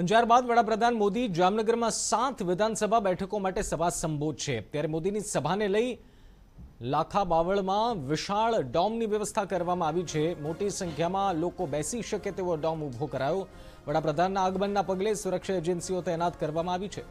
અંજાર બાદ વડાપ્રધાન મોદી જામનગરમાં સાત વિધાનસભા બેઠકો માટે સભા સંબોધશે ત્યારે મોદીની સભાને લઈ લાખા બાવળમાં વિશાળ ડોમની વ્યવસ્થા કરવામાં આવી છે મોટી સંખ્યામાં લોકો બેસી શકે તેવો ડોમ ઊભો કરાયો વડાપ્રધાનના આગમનના પગલે સુરક્ષા એજન્સીઓ તૈનાત કરવામાં આવી છે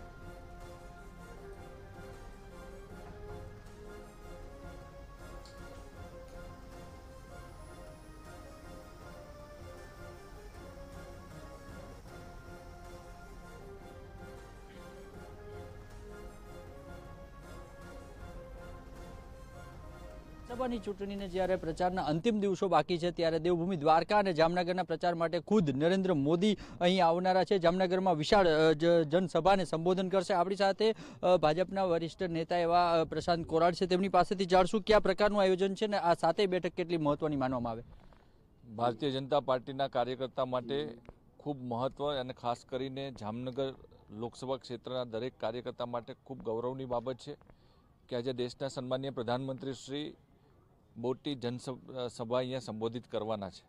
લોકસભાની ચૂંટણીને જ્યારે પ્રચારના અંતિમ દિવસો બાકી છે ત્યારે દેવભૂમિ દ્વારકા અને જામનગરના પ્રચાર માટે ખુદ નરેન્દ્ર મોદી અહીં આવનારા છે જામનગરમાં વિશાળ જનસભાને સંબોધન કરશે આપણી સાથે ભાજપના વરિષ્ઠ નેતા એવા પ્રશાંત કોરાડ છે તેમની પાસેથી જાણશું કયા પ્રકારનું આયોજન છે અને આ સાતે બેઠક કેટલી મહત્વની માનવામાં આવે ભારતીય જનતા પાર્ટીના કાર્યકર્તા માટે ખૂબ મહત્વ અને ખાસ કરીને જામનગર લોકસભા ક્ષેત્રના દરેક કાર્યકર્તા માટે ખૂબ ગૌરવની બાબત છે કે આજે દેશના સન્માનીય પ્રધાનમંત્રી શ્રી મોટી જનસભા અહીંયા સંબોધિત કરવાના છે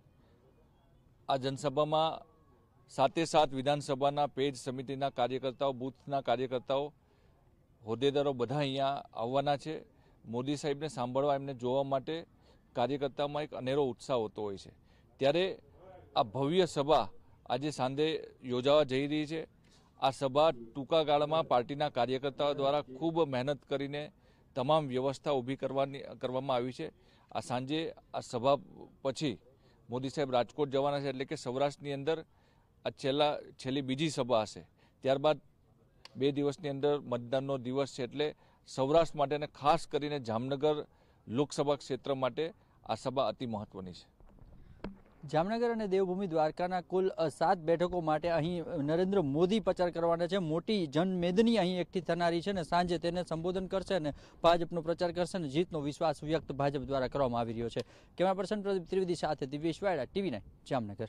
આ જનસભામાં સાતે સાત વિધાનસભાના પેજ સમિતિના કાર્યકર્તાઓ બૂથના કાર્યકર્તાઓ હોદ્દેદારો બધા અહીંયા આવવાના છે મોદી સાહેબને સાંભળવા એમને જોવા માટે કાર્યકર્તામાં એક અનેરો ઉત્સાહ હોતો હોય છે ત્યારે આ ભવ્ય સભા આજે સાંજે યોજાવા જઈ રહી છે આ સભા ટૂંકા ગાળામાં પાર્ટીના કાર્યકર્તાઓ દ્વારા ખૂબ મહેનત કરીને તમામ વ્યવસ્થા ઊભી કરવાની કરવામાં આવી છે આ સાંજે આ સભા પછી મોદી સાહેબ રાજકોટ જવાના છે એટલે કે સૌરાષ્ટ્રની અંદર આ છેલ્લા છેલ્લી બીજી સભા હશે ત્યારબાદ બે દિવસની અંદર મતદાનનો દિવસ છે એટલે સૌરાષ્ટ્ર માટે અને ખાસ કરીને જામનગર લોકસભા ક્ષેત્ર માટે આ સભા અતિ મહત્વની છે જામનગર અને દેવભૂમિ દ્વારકાના કુલ સાત બેઠકો માટે અહીં નરેન્દ્ર મોદી પ્રચાર કરવાના છે મોટી જનમેદની અહીં એકઠી થનારી છે અને સાંજે તેને સંબોધન કરશે અને ભાજપનો પ્રચાર કરશે અને જીતનો વિશ્વાસ વ્યક્ત ભાજપ દ્વારા કરવામાં આવી રહ્યો છે કેમેરા પર્સન પ્રદીપ ત્રિવેદી સાથે દિવ્યેશ વાયડા ટીવી નાઇન જામનગર